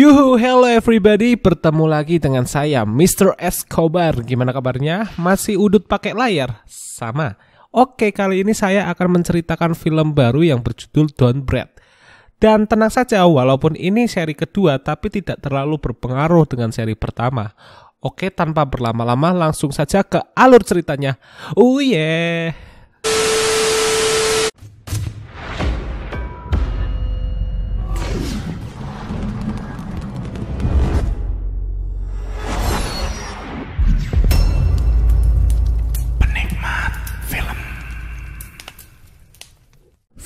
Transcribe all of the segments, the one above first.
Yuhu, hello everybody, bertemu lagi dengan saya Mr. Escobar. Gimana kabarnya? Masih udut pakai layar? Sama. Oke, kali ini saya akan menceritakan film baru yang berjudul Don't Bread. Dan tenang saja, walaupun ini seri kedua, tapi tidak terlalu berpengaruh dengan seri pertama. Oke, tanpa berlama-lama, langsung saja ke alur ceritanya. Oh yeah!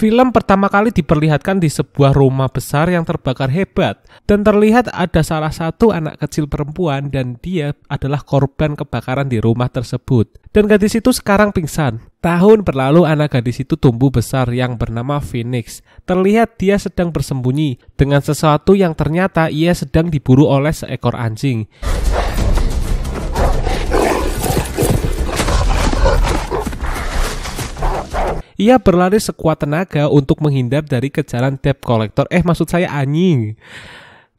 Film pertama kali diperlihatkan di sebuah rumah besar yang terbakar hebat dan terlihat ada salah satu anak kecil perempuan dan dia adalah korban kebakaran di rumah tersebut. Dan gadis itu sekarang pingsan. Tahun berlalu anak gadis itu tumbuh besar yang bernama Phoenix. Terlihat dia sedang bersembunyi dengan sesuatu yang ternyata ia sedang diburu oleh seekor anjing. Ia berlari sekuat tenaga untuk menghindar dari kejaran debt collector. Eh, maksud saya anjing.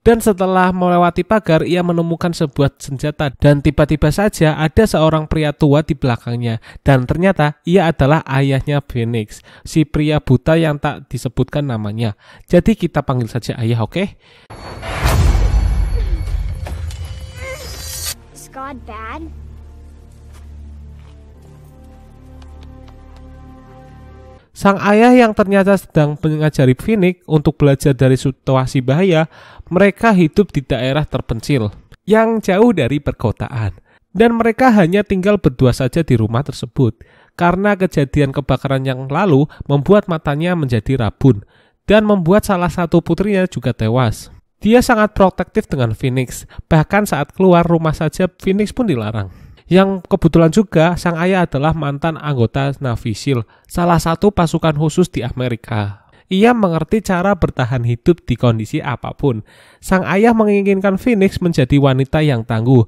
Dan setelah melewati pagar, ia menemukan sebuah senjata dan tiba-tiba saja ada seorang pria tua di belakangnya. Dan ternyata ia adalah ayahnya Phoenix, si pria buta yang tak disebutkan namanya. Jadi kita panggil saja ayah, oke? Okay? Sang ayah yang ternyata sedang mengajari Phoenix untuk belajar dari situasi bahaya, mereka hidup di daerah terpencil, yang jauh dari perkotaan. Dan mereka hanya tinggal berdua saja di rumah tersebut, karena kejadian kebakaran yang lalu membuat matanya menjadi rabun, dan membuat salah satu putrinya juga tewas. Dia sangat protektif dengan Phoenix, bahkan saat keluar rumah saja Phoenix pun dilarang yang kebetulan juga sang ayah adalah mantan anggota navisil, salah satu pasukan khusus di Amerika ia mengerti cara bertahan hidup di kondisi apapun. Sang ayah menginginkan Phoenix menjadi wanita yang tangguh.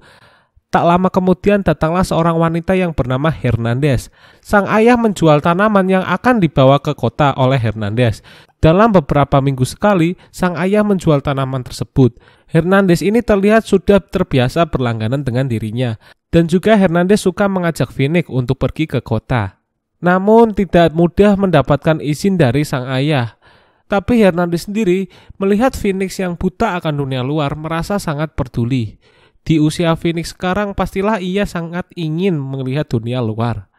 Tak lama kemudian datanglah seorang wanita yang bernama Hernandez. Sang ayah menjual tanaman yang akan dibawa ke kota oleh Hernandez. Dalam beberapa minggu sekali, sang ayah menjual tanaman tersebut. Hernandez ini terlihat sudah terbiasa berlangganan dengan dirinya, dan juga Hernandez suka mengajak Finik untuk pergi ke kota. Namun tidak mudah mendapatkan izin dari sang ayah. Tapi Hernandez sendiri melihat Phoenix yang buta akan dunia luar merasa sangat peduli. Di usia Phoenix sekarang pastilah ia sangat ingin melihat dunia luar.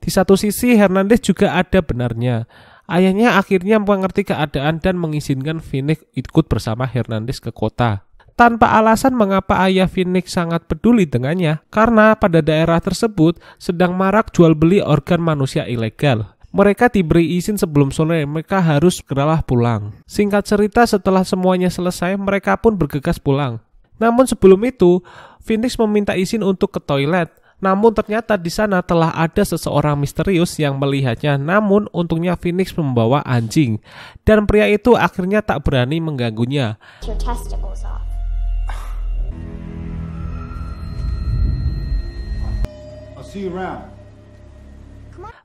Di satu sisi Hernandez juga ada benarnya. Ayahnya akhirnya mengerti keadaan dan mengizinkan Phoenix ikut bersama Hernandez ke kota. Tanpa alasan mengapa ayah Phoenix sangat peduli dengannya, karena pada daerah tersebut sedang marak jual beli organ manusia ilegal. Mereka diberi izin sebelum sore, mereka harus segeralah pulang. Singkat cerita, setelah semuanya selesai, mereka pun bergegas pulang. Namun sebelum itu, Phoenix meminta izin untuk ke toilet. Namun ternyata di sana telah ada seseorang misterius yang melihatnya. Namun untungnya Phoenix membawa anjing dan pria itu akhirnya tak berani mengganggunya.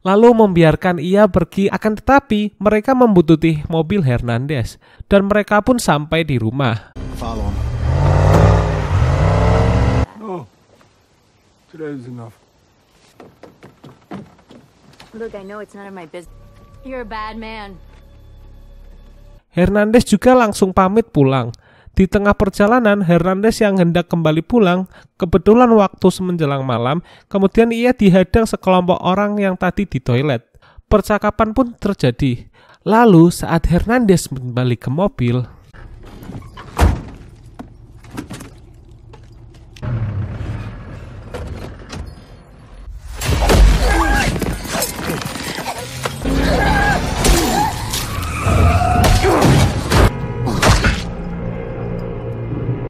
Lalu membiarkan ia pergi akan tetapi mereka membututi mobil Hernandez dan mereka pun sampai di rumah. Follow Today's enough. Look, I know it's none of my business. You're a bad man. Hernandez juga langsung pamit pulang. Di tengah perjalanan, Hernandez yang hendak kembali pulang, kebetulan waktu semenjelang malam, kemudian ia dihadang sekelompok orang yang tadi di toilet. Percakapan pun terjadi. Lalu, saat Hernandez kembali ke mobil,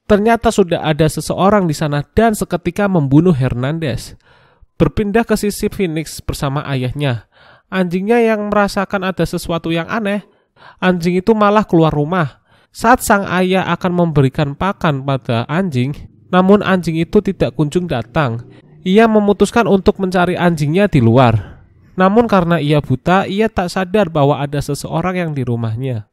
Ternyata sudah ada seseorang di sana dan seketika membunuh Hernandez. Berpindah ke sisi Phoenix bersama ayahnya. Anjingnya yang merasakan ada sesuatu yang aneh, anjing itu malah keluar rumah. Saat sang ayah akan memberikan pakan pada anjing, namun anjing itu tidak kunjung datang. Ia memutuskan untuk mencari anjingnya di luar. Namun karena ia buta, ia tak sadar bahwa ada seseorang yang di rumahnya.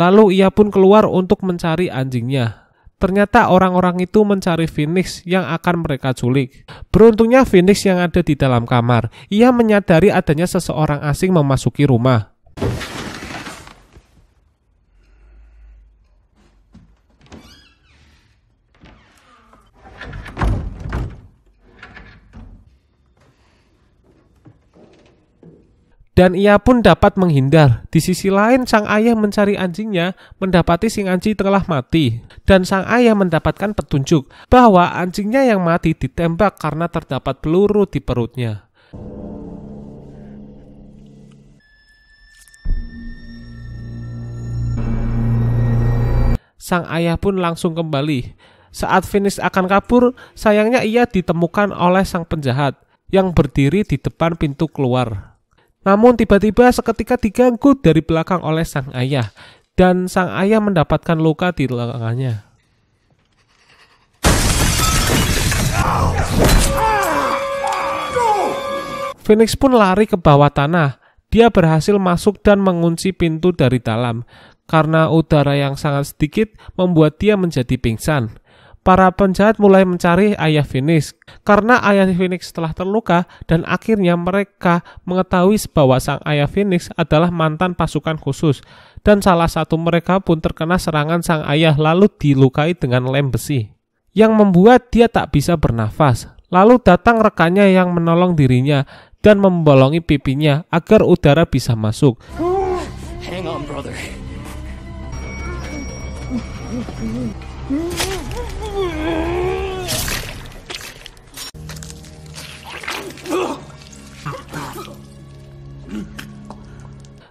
Lalu ia pun keluar untuk mencari anjingnya. Ternyata orang-orang itu mencari Phoenix yang akan mereka culik. Beruntungnya Phoenix yang ada di dalam kamar. Ia menyadari adanya seseorang asing memasuki rumah. dan ia pun dapat menghindar. Di sisi lain, sang ayah mencari anjingnya, mendapati sing anjing telah mati, dan sang ayah mendapatkan petunjuk bahwa anjingnya yang mati ditembak karena terdapat peluru di perutnya. Sang ayah pun langsung kembali. Saat finish akan kabur, sayangnya ia ditemukan oleh sang penjahat yang berdiri di depan pintu keluar. Namun tiba-tiba seketika diganggu dari belakang oleh sang ayah dan sang ayah mendapatkan luka di lengannya. Phoenix pun lari ke bawah tanah. Dia berhasil masuk dan mengunci pintu dari dalam karena udara yang sangat sedikit membuat dia menjadi pingsan para penjahat mulai mencari ayah Phoenix. Karena ayah Phoenix telah terluka dan akhirnya mereka mengetahui bahwa sang ayah Phoenix adalah mantan pasukan khusus dan salah satu mereka pun terkena serangan sang ayah lalu dilukai dengan lem besi yang membuat dia tak bisa bernafas. Lalu datang rekannya yang menolong dirinya dan membolongi pipinya agar udara bisa masuk. Hang on, brother.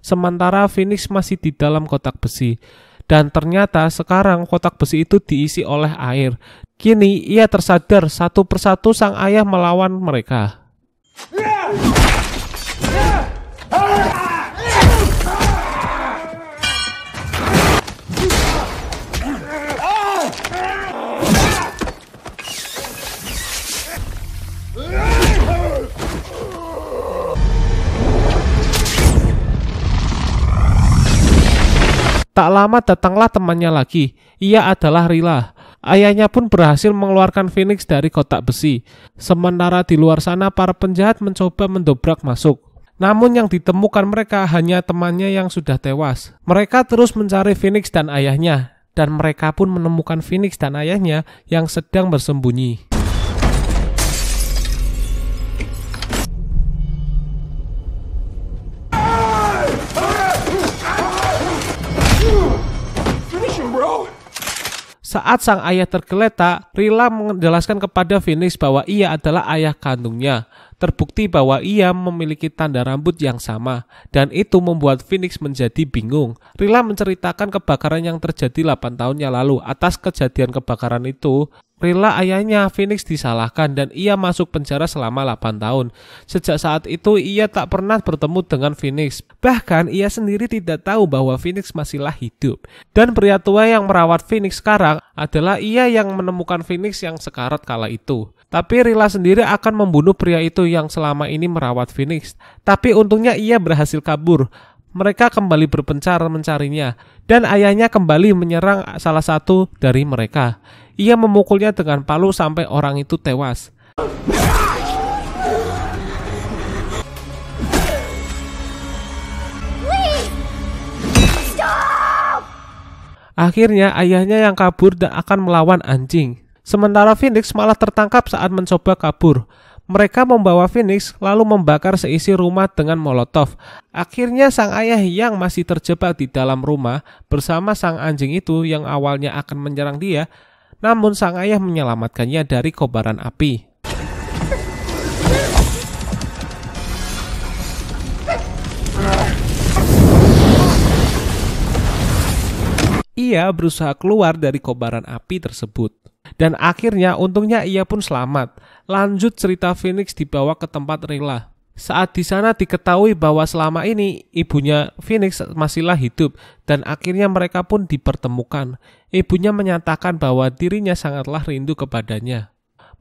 Sementara Phoenix masih di dalam kotak besi, dan ternyata sekarang kotak besi itu diisi oleh air. Kini ia tersadar satu persatu sang ayah melawan mereka. Tak lama datanglah temannya lagi. Ia adalah Rila. Ayahnya pun berhasil mengeluarkan Phoenix dari kotak besi. Sementara di luar sana para penjahat mencoba mendobrak masuk. Namun yang ditemukan mereka hanya temannya yang sudah tewas. Mereka terus mencari Phoenix dan ayahnya, dan mereka pun menemukan Phoenix dan ayahnya yang sedang bersembunyi. Saat sang ayah tergeletak, Rila menjelaskan kepada Phoenix bahwa ia adalah ayah kandungnya. Terbukti bahwa ia memiliki tanda rambut yang sama, dan itu membuat Phoenix menjadi bingung. Rila menceritakan kebakaran yang terjadi 8 tahunnya lalu. Atas kejadian kebakaran itu, rela ayahnya Phoenix disalahkan dan ia masuk penjara selama 8 tahun. Sejak saat itu ia tak pernah bertemu dengan Phoenix. Bahkan ia sendiri tidak tahu bahwa Phoenix masihlah hidup. Dan pria tua yang merawat Phoenix sekarang adalah ia yang menemukan Phoenix yang sekarat kala itu. Tapi Rila sendiri akan membunuh pria itu yang selama ini merawat Phoenix. Tapi untungnya ia berhasil kabur. Mereka kembali berpencar mencarinya, dan ayahnya kembali menyerang salah satu dari mereka. Ia memukulnya dengan palu sampai orang itu tewas. Akhirnya ayahnya yang kabur dan akan melawan anjing. Sementara Phoenix malah tertangkap saat mencoba kabur. Mereka membawa Phoenix lalu membakar seisi rumah dengan molotov. Akhirnya sang ayah yang masih terjebak di dalam rumah bersama sang anjing itu yang awalnya akan menyerang dia, namun sang ayah menyelamatkannya dari kobaran api. Ia berusaha keluar dari kobaran api tersebut. Dan akhirnya untungnya ia pun selamat. Lanjut cerita Phoenix dibawa ke tempat Rela. Saat di sana diketahui bahwa selama ini ibunya Phoenix masihlah hidup dan akhirnya mereka pun dipertemukan. Ibunya menyatakan bahwa dirinya sangatlah rindu kepadanya.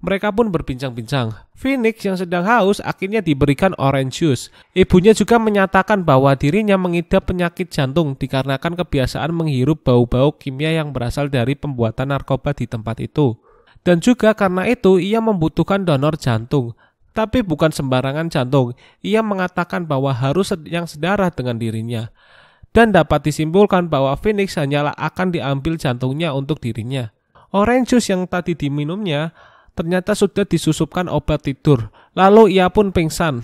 Mereka pun berbincang-bincang. Phoenix yang sedang haus akhirnya diberikan orange juice. Ibunya juga menyatakan bahwa dirinya mengidap penyakit jantung dikarenakan kebiasaan menghirup bau-bau kimia yang berasal dari pembuatan narkoba di tempat itu. Dan juga karena itu ia membutuhkan donor jantung. Tapi bukan sembarangan jantung, ia mengatakan bahwa harus yang sedarah dengan dirinya. Dan dapat disimpulkan bahwa Phoenix hanyalah akan diambil jantungnya untuk dirinya. Orange juice yang tadi diminumnya ternyata sudah disusupkan obat tidur, lalu ia pun pingsan.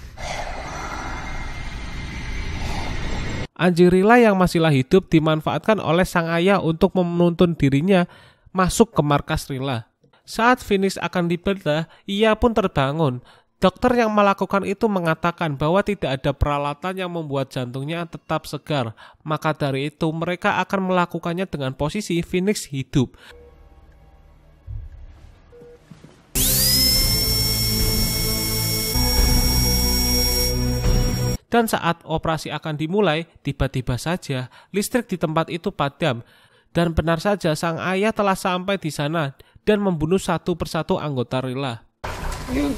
Anjirila yang masihlah hidup dimanfaatkan oleh sang ayah untuk menuntun dirinya masuk ke markas Rila. Saat Phoenix akan dibedah, ia pun terbangun. Dokter yang melakukan itu mengatakan bahwa tidak ada peralatan yang membuat jantungnya tetap segar. Maka dari itu, mereka akan melakukannya dengan posisi Phoenix hidup. Dan saat operasi akan dimulai, tiba-tiba saja listrik di tempat itu padam. Dan benar saja sang ayah telah sampai di sana dan membunuh satu persatu anggota Rila. You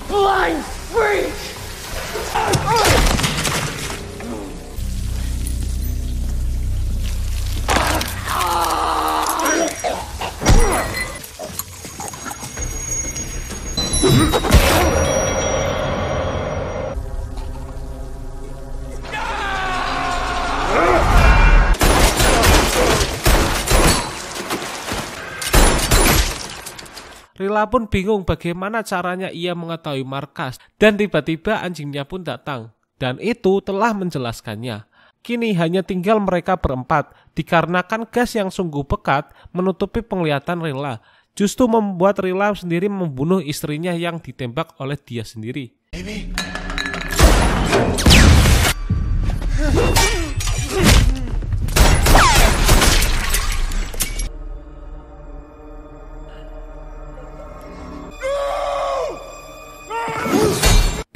Rila pun bingung bagaimana caranya ia mengetahui markas, dan tiba-tiba anjingnya pun datang. Dan itu telah menjelaskannya. Kini hanya tinggal mereka berempat, dikarenakan gas yang sungguh pekat menutupi penglihatan Rila, justru membuat Rila sendiri membunuh istrinya yang ditembak oleh dia sendiri. Baby.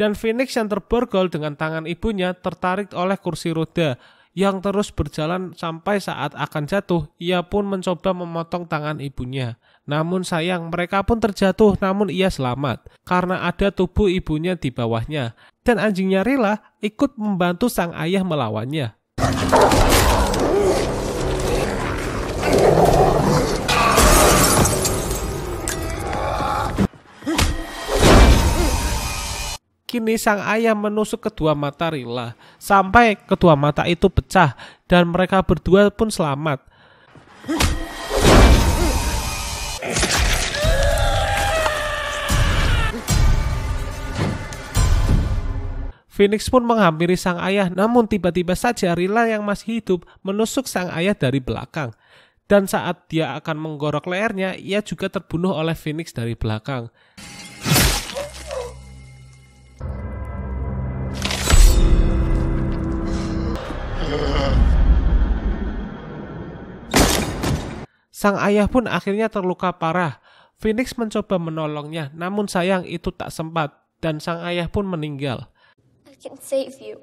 dan Phoenix yang terborgol dengan tangan ibunya tertarik oleh kursi roda yang terus berjalan sampai saat akan jatuh. Ia pun mencoba memotong tangan ibunya. Namun sayang mereka pun terjatuh namun ia selamat karena ada tubuh ibunya di bawahnya dan anjingnya rela ikut membantu sang ayah melawannya. Kini sang ayah menusuk kedua mata Rila, sampai kedua mata itu pecah dan mereka berdua pun selamat. Phoenix pun menghampiri sang ayah, namun tiba-tiba saja Rila yang masih hidup menusuk sang ayah dari belakang. Dan saat dia akan menggorok lehernya, ia juga terbunuh oleh Phoenix dari belakang. Sang ayah pun akhirnya terluka parah. Phoenix mencoba menolongnya, namun sayang itu tak sempat dan sang ayah pun meninggal. I can save you.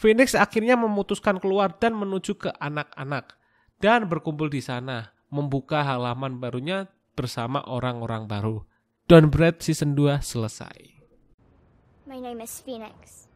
Phoenix akhirnya memutuskan keluar dan menuju ke anak-anak dan berkumpul di sana, membuka halaman barunya bersama orang-orang baru. Don't Brad season 2 selesai. My name is Phoenix.